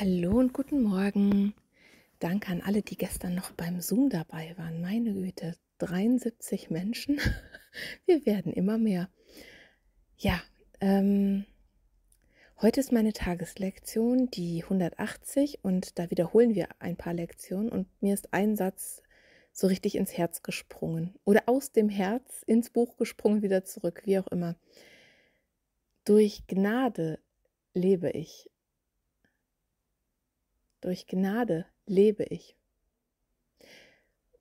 Hallo und guten Morgen. Danke an alle, die gestern noch beim Zoom dabei waren. Meine Güte, 73 Menschen. Wir werden immer mehr. Ja, ähm, heute ist meine Tageslektion, die 180, und da wiederholen wir ein paar Lektionen. Und mir ist ein Satz so richtig ins Herz gesprungen oder aus dem Herz ins Buch gesprungen, wieder zurück, wie auch immer. Durch Gnade lebe ich durch Gnade lebe ich.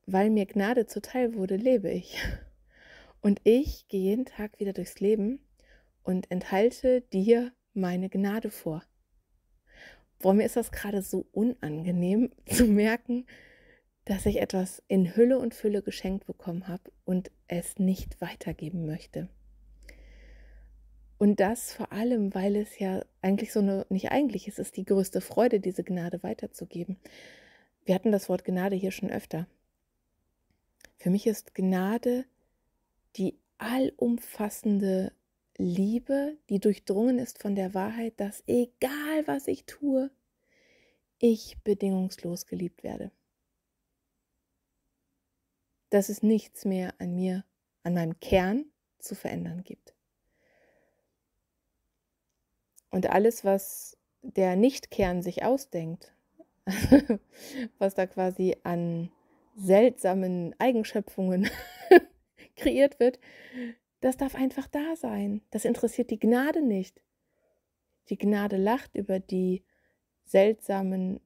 Weil mir Gnade zuteil wurde, lebe ich. Und ich gehe jeden Tag wieder durchs Leben und enthalte dir meine Gnade vor. Vor mir ist das gerade so unangenehm zu merken, dass ich etwas in Hülle und Fülle geschenkt bekommen habe und es nicht weitergeben möchte. Und das vor allem, weil es ja eigentlich so eine, nicht eigentlich, es ist die größte Freude, diese Gnade weiterzugeben. Wir hatten das Wort Gnade hier schon öfter. Für mich ist Gnade die allumfassende Liebe, die durchdrungen ist von der Wahrheit, dass egal was ich tue, ich bedingungslos geliebt werde. Dass es nichts mehr an mir, an meinem Kern zu verändern gibt. Und alles, was der Nichtkern sich ausdenkt, was da quasi an seltsamen Eigenschöpfungen kreiert wird, das darf einfach da sein. Das interessiert die Gnade nicht. Die Gnade lacht über die seltsamen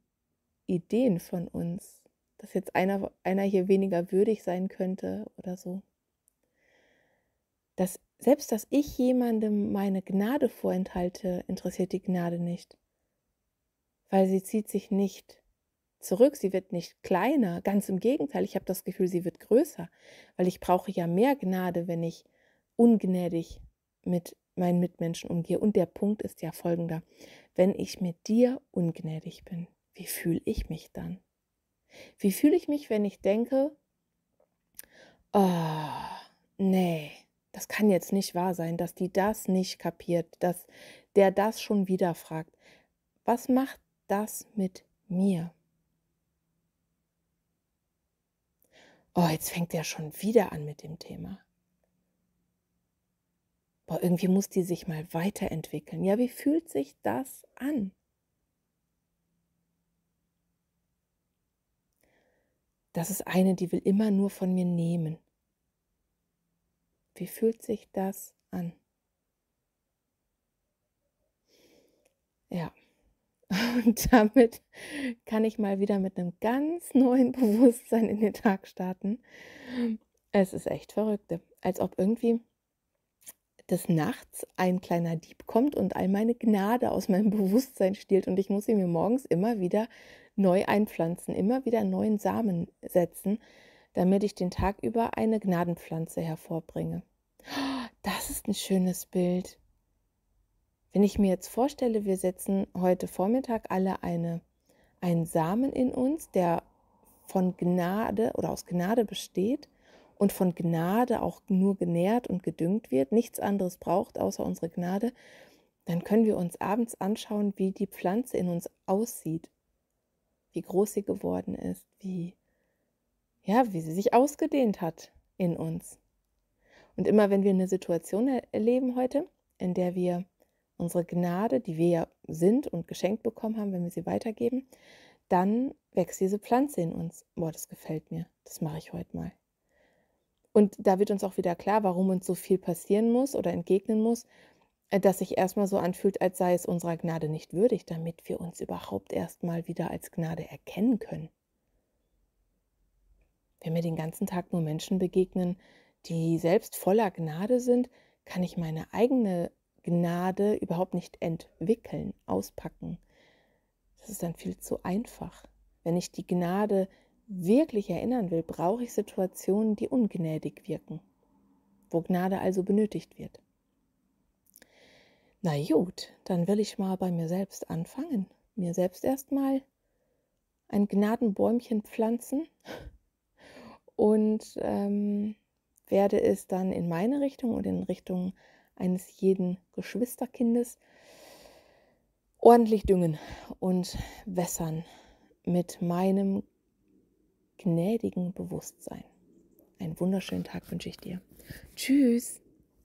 Ideen von uns, dass jetzt einer, einer hier weniger würdig sein könnte oder so. Das selbst dass ich jemandem meine Gnade vorenthalte, interessiert die Gnade nicht, weil sie zieht sich nicht zurück, sie wird nicht kleiner, ganz im Gegenteil, ich habe das Gefühl, sie wird größer, weil ich brauche ja mehr Gnade, wenn ich ungnädig mit meinen Mitmenschen umgehe. Und der Punkt ist ja folgender, wenn ich mit dir ungnädig bin, wie fühle ich mich dann? Wie fühle ich mich, wenn ich denke, oh, nee, das kann jetzt nicht wahr sein, dass die das nicht kapiert, dass der das schon wieder fragt. Was macht das mit mir? Oh, jetzt fängt er schon wieder an mit dem Thema. Boah, irgendwie muss die sich mal weiterentwickeln. Ja, wie fühlt sich das an? Das ist eine, die will immer nur von mir nehmen. Wie fühlt sich das an? Ja, und damit kann ich mal wieder mit einem ganz neuen Bewusstsein in den Tag starten. Es ist echt verrückt, als ob irgendwie des Nachts ein kleiner Dieb kommt und all meine Gnade aus meinem Bewusstsein stiehlt und ich muss sie mir morgens immer wieder neu einpflanzen, immer wieder neuen Samen setzen, damit ich den Tag über eine Gnadenpflanze hervorbringe. Das ist ein schönes Bild. Wenn ich mir jetzt vorstelle, wir setzen heute Vormittag alle eine, einen Samen in uns, der von Gnade oder aus Gnade besteht und von Gnade auch nur genährt und gedüngt wird, nichts anderes braucht außer unsere Gnade, dann können wir uns abends anschauen, wie die Pflanze in uns aussieht, wie groß sie geworden ist, wie ja, wie sie sich ausgedehnt hat in uns. Und immer wenn wir eine Situation erleben heute, in der wir unsere Gnade, die wir ja sind und geschenkt bekommen haben, wenn wir sie weitergeben, dann wächst diese Pflanze in uns. Boah, das gefällt mir. Das mache ich heute mal. Und da wird uns auch wieder klar, warum uns so viel passieren muss oder entgegnen muss, äh, dass sich erstmal so anfühlt, als sei es unserer Gnade nicht würdig, damit wir uns überhaupt erstmal wieder als Gnade erkennen können. Wenn mir den ganzen Tag nur Menschen begegnen, die selbst voller Gnade sind, kann ich meine eigene Gnade überhaupt nicht entwickeln, auspacken. Das ist dann viel zu einfach. Wenn ich die Gnade wirklich erinnern will, brauche ich Situationen, die ungnädig wirken, wo Gnade also benötigt wird. Na gut, dann will ich mal bei mir selbst anfangen. Mir selbst erstmal ein Gnadenbäumchen pflanzen und ähm, werde es dann in meine Richtung und in Richtung eines jeden Geschwisterkindes ordentlich düngen und wässern mit meinem gnädigen Bewusstsein. Einen wunderschönen Tag wünsche ich dir. Tschüss.